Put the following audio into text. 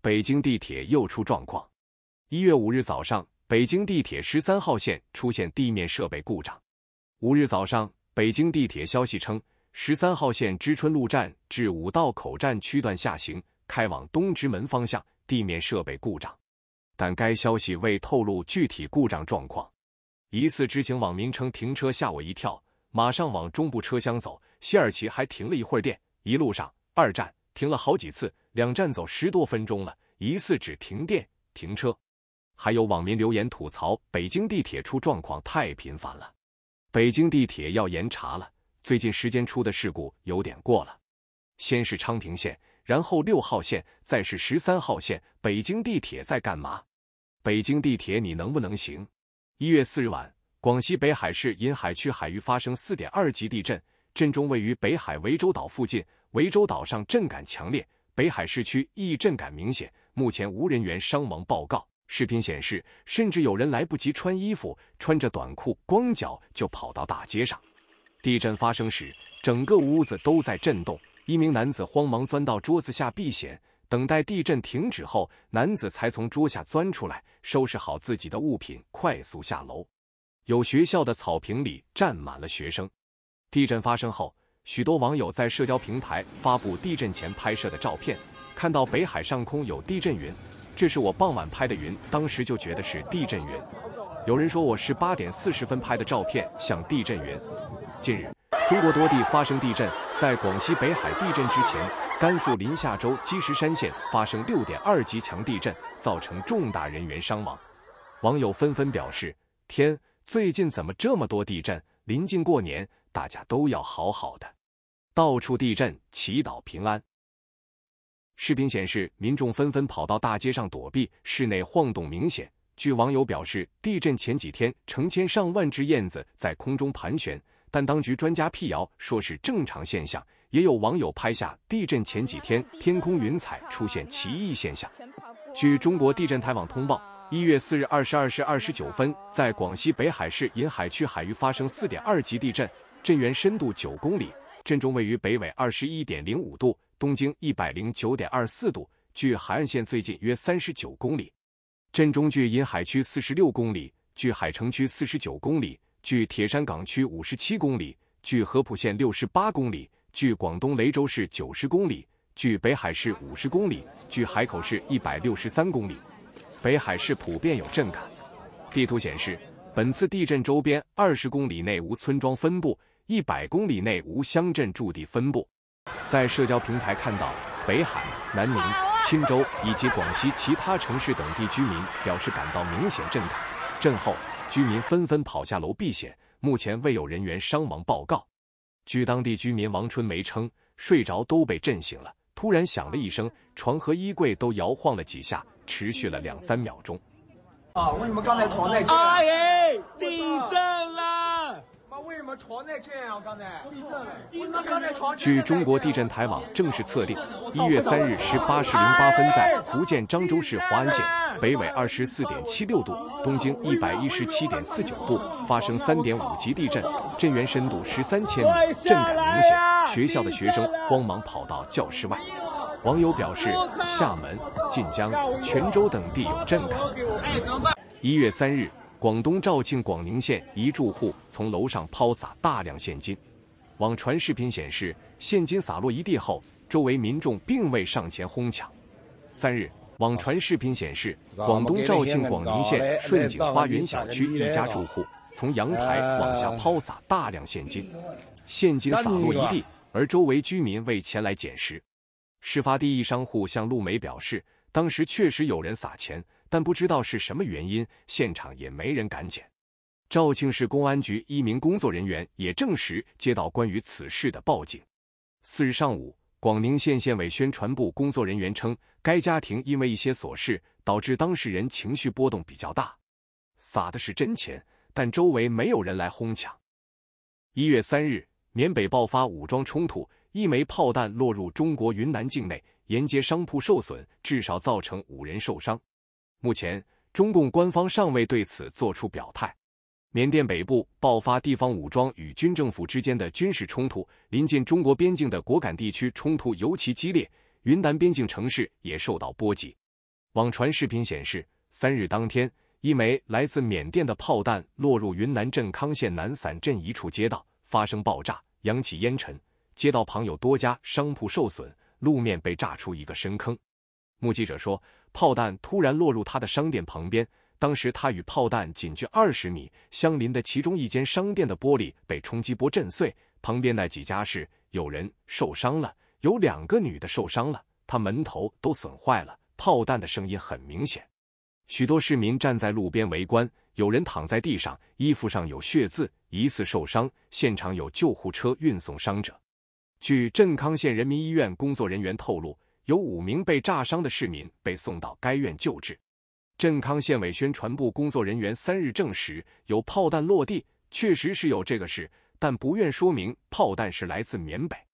北京地铁又出状况。一月五日早上，北京地铁十三号线出现地面设备故障。五日早上，北京地铁消息称，十三号线知春路站至五道口站区段下行开往东直门方向地面设备故障，但该消息未透露具体故障状况。疑似知情网民称，停车吓我一跳，马上往中部车厢走。谢尔奇还停了一会儿电，一路上二站。停了好几次，两站走十多分钟了，疑似只停电停车。还有网民留言吐槽：北京地铁出状况太频繁了，北京地铁要严查了。最近时间出的事故有点过了，先是昌平线，然后六号线，再是十三号线，北京地铁在干嘛？北京地铁你能不能行？一月四日晚，广西北海市银海区海域发生四点二级地震，震中位于北海涠洲岛附近。涠洲岛上震感强烈，北海市区亦震感明显，目前无人员伤亡报告。视频显示，甚至有人来不及穿衣服，穿着短裤、光脚就跑到大街上。地震发生时，整个屋子都在震动。一名男子慌忙钻到桌子下避险，等待地震停止后，男子才从桌下钻出来，收拾好自己的物品，快速下楼。有学校的草坪里站满了学生。地震发生后。许多网友在社交平台发布地震前拍摄的照片，看到北海上空有地震云，这是我傍晚拍的云，当时就觉得是地震云。有人说我是八点四十分拍的照片，像地震云。近日，中国多地发生地震，在广西北海地震之前，甘肃临夏州积石山县发生六点二级强地震，造成重大人员伤亡。网友纷纷表示：天，最近怎么这么多地震？临近过年，大家都要好好的。到处地震，祈祷平安。视频显示，民众纷纷跑到大街上躲避，室内晃动明显。据网友表示，地震前几天成千上万只燕子在空中盘旋，但当局专家辟谣说是正常现象。也有网友拍下地震前几天天空云彩出现奇异现象。据中国地震台网通报，一月四日二十二时二十九分，在广西北海市银海区海域发生四点二级地震，震源深度九公里。震中位于北纬二十一点零五度，东经一百零九点二四度，距海岸线最近约三十九公里。震中距银海区四十六公里，距海城区四十九公里，距铁山港区五十七公里，距合浦县六十八公里，距广东雷州市九十公里，距北海市五十公里，距海口市一百六十三公里。北海市普遍有震感。地图显示，本次地震周边二十公里内无村庄分布。一百公里内无乡镇驻地分布。在社交平台看到，北海、南宁、钦州以及广西其他城市等地居民表示感到明显震感。震后，居民纷纷跑下楼避险，目前未有人员伤亡报告。据当地居民王春梅称，睡着都被震醒了，突然响了一声，床和衣柜都摇晃了几下，持续了两三秒钟。啊！为什么刚才床在地震。据中国地震台网正式测定，一月三日十八时零八分，在福建漳州市华安县北纬二十四点七六度、东经一百一十七点四九度发生三点五级地震，震源深度十三千米，震感明显。学校的学生慌忙跑到教室外。网友表示，厦门、晋江、泉州等地有震感。一月三日。广东肇庆广宁县一住户从楼上抛洒大量现金，网传视频显示，现金洒落一地后，周围民众并未上前哄抢。三日，网传视频显示，广东肇庆广宁县顺景花园小区一家住户从阳台往下抛洒大量现金，现金洒落一地，而周围居民未前来捡拾。事发地一商户向陆媒表示，当时确实有人撒钱。但不知道是什么原因，现场也没人敢捡。肇庆市公安局一名工作人员也证实接到关于此事的报警。四日上午，广宁县县委宣传部工作人员称，该家庭因为一些琐事导致当事人情绪波动比较大，撒的是真钱，但周围没有人来哄抢。一月三日，缅北爆发武装冲突，一枚炮弹落入中国云南境内，沿街商铺受损，至少造成五人受伤。目前，中共官方尚未对此作出表态。缅甸北部爆发地方武装与军政府之间的军事冲突，临近中国边境的果敢地区冲突尤其激烈，云南边境城市也受到波及。网传视频显示，三日当天，一枚来自缅甸的炮弹落入云南镇康县南伞镇一处街道，发生爆炸，扬起烟尘，街道旁有多家商铺受损，路面被炸出一个深坑。目击者说，炮弹突然落入他的商店旁边。当时他与炮弹仅距二十米，相邻的其中一间商店的玻璃被冲击波震碎。旁边那几家是有人受伤了，有两个女的受伤了，他门头都损坏了。炮弹的声音很明显。许多市民站在路边围观，有人躺在地上，衣服上有血渍，疑似受伤。现场有救护车运送伤者。据镇康县人民医院工作人员透露。有五名被炸伤的市民被送到该院救治。镇康县委宣传部工作人员三日证实，有炮弹落地，确实是有这个事，但不愿说明炮弹是来自缅北。